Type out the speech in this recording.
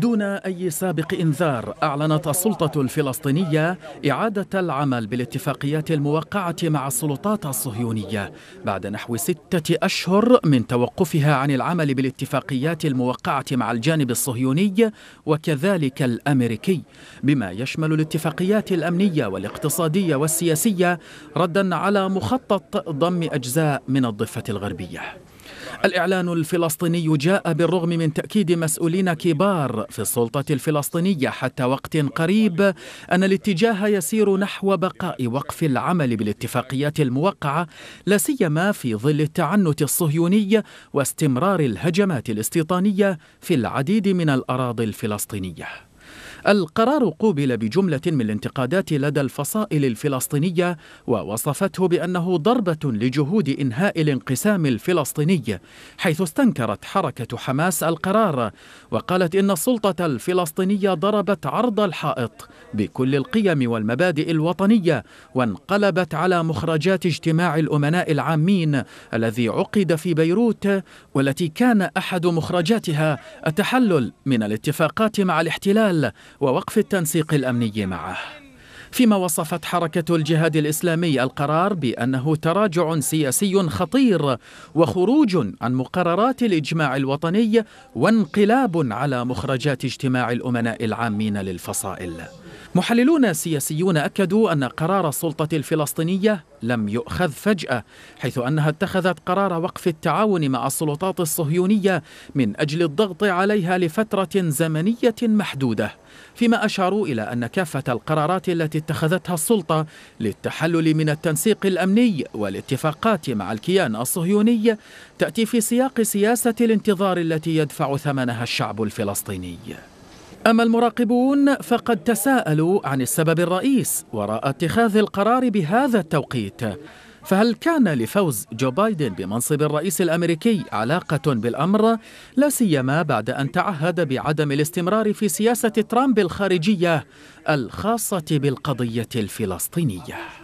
دون أي سابق إنذار أعلنت السلطة الفلسطينية إعادة العمل بالاتفاقيات الموقعة مع السلطات الصهيونية بعد نحو ستة أشهر من توقفها عن العمل بالاتفاقيات الموقعة مع الجانب الصهيوني وكذلك الأمريكي بما يشمل الاتفاقيات الأمنية والاقتصادية والسياسية ردا على مخطط ضم أجزاء من الضفة الغربية الإعلان الفلسطيني جاء بالرغم من تأكيد مسؤولين كبار في السلطة الفلسطينية حتى وقت قريب أن الاتجاه يسير نحو بقاء وقف العمل بالاتفاقيات الموقعة لاسيما في ظل التعنت الصهيوني واستمرار الهجمات الاستيطانية في العديد من الأراضي الفلسطينية القرار قوبل بجملة من الانتقادات لدى الفصائل الفلسطينية ووصفته بأنه ضربة لجهود إنهاء الانقسام الفلسطيني حيث استنكرت حركة حماس القرار وقالت إن السلطة الفلسطينية ضربت عرض الحائط بكل القيم والمبادئ الوطنية وانقلبت على مخرجات اجتماع الأمناء العامين الذي عقد في بيروت والتي كان أحد مخرجاتها التحلل من الاتفاقات مع الاحتلال ووقف التنسيق الأمني معه فيما وصفت حركة الجهاد الإسلامي القرار بأنه تراجع سياسي خطير وخروج عن مقررات الإجماع الوطني وانقلاب على مخرجات اجتماع الأمناء العامين للفصائل محللون سياسيون أكدوا أن قرار السلطة الفلسطينية لم يؤخذ فجأة حيث أنها اتخذت قرار وقف التعاون مع السلطات الصهيونية من أجل الضغط عليها لفترة زمنية محدودة فيما أشاروا إلى أن كافة القرارات التي اتخذتها السلطة للتحلل من التنسيق الأمني والاتفاقات مع الكيان الصهيوني تأتي في سياق سياسة الانتظار التي يدفع ثمنها الشعب الفلسطيني أما المراقبون فقد تساءلوا عن السبب الرئيس وراء اتخاذ القرار بهذا التوقيت فهل كان لفوز جو بايدن بمنصب الرئيس الامريكي علاقه بالامر لا سيما بعد ان تعهد بعدم الاستمرار في سياسه ترامب الخارجيه الخاصه بالقضيه الفلسطينيه